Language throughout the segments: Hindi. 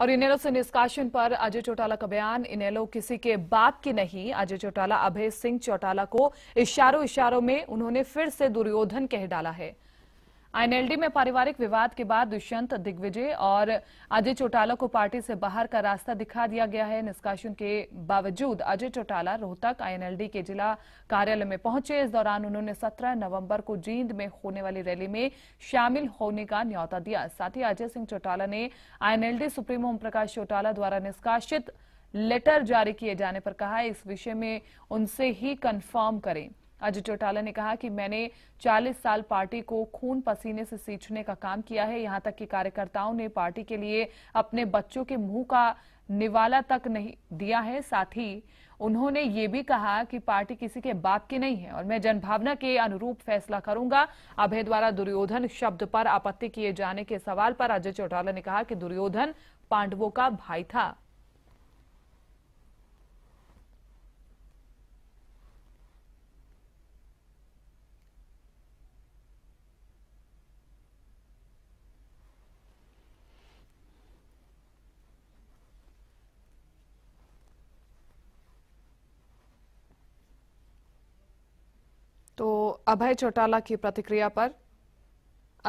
और इनेलो से निष्कासन पर अजय चौटाला का बयान इनेलो किसी के बाप की नहीं अजय चौटाला अभय सिंह चौटाला को इशारों इशारों में उन्होंने फिर से दुर्योधन कह डाला है आईएनएलडी में पारिवारिक विवाद के बाद दुष्यंत दिग्विजय और अजय चौटाला को पार्टी से बाहर का रास्ता दिखा दिया गया है निष्कासन के बावजूद अजय चौटाला रोहतक आईएनएलडी के जिला कार्यालय में पहुंचे इस दौरान उन्होंने 17 नवंबर को जींद में होने वाली रैली में शामिल होने का न्यौता दिया साथ ही अजय सिंह चौटाला ने आईएनएलडी सुप्रीमो ओम प्रकाश चौटाला द्वारा निष्कासित लेटर जारी किए जाने पर कहा इस विषय में उनसे ही कन्फर्म करें अजय चौटाला ने कहा कि मैंने 40 साल पार्टी को खून पसीने से सींचने का काम किया है यहां तक कि कार्यकर्ताओं ने पार्टी के लिए अपने बच्चों के मुंह का निवाला तक नहीं दिया है साथ ही उन्होंने ये भी कहा कि पार्टी किसी के बाप की नहीं है और मैं जनभावना के अनुरूप फैसला करूंगा अभय द्वारा दुर्योधन शब्द पर आपत्ति किए जाने के सवाल पर अजय चौटाला ने कहा कि दुर्योधन पांडवों का भाई था तो अभय चौटाला की प्रतिक्रिया पर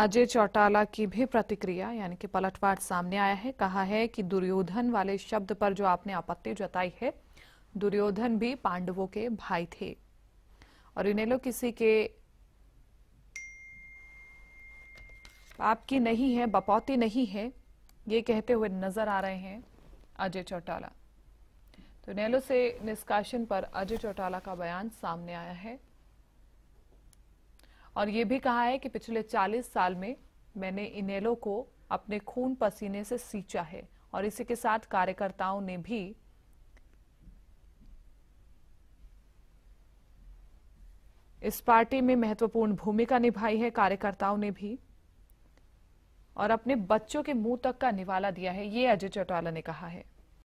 अजय चौटाला की भी प्रतिक्रिया यानी कि पलटवार सामने आया है कहा है कि दुर्योधन वाले शब्द पर जो आपने आपत्ति जताई है दुर्योधन भी पांडवों के भाई थे और इनेलो किसी के आपकी नहीं है बपौती नहीं है ये कहते हुए नजर आ रहे हैं अजय चौटाला तो नेलो से निष्काशन पर अजय चौटाला का बयान सामने आया है और ये भी कहा है कि पिछले 40 साल में मैंने इनेलो को अपने खून पसीने से सींचा है और इसी के साथ कार्यकर्ताओं ने भी इस पार्टी में महत्वपूर्ण भूमिका निभाई है कार्यकर्ताओं ने भी और अपने बच्चों के मुंह तक का निवाला दिया है ये अजय चौटाला ने कहा है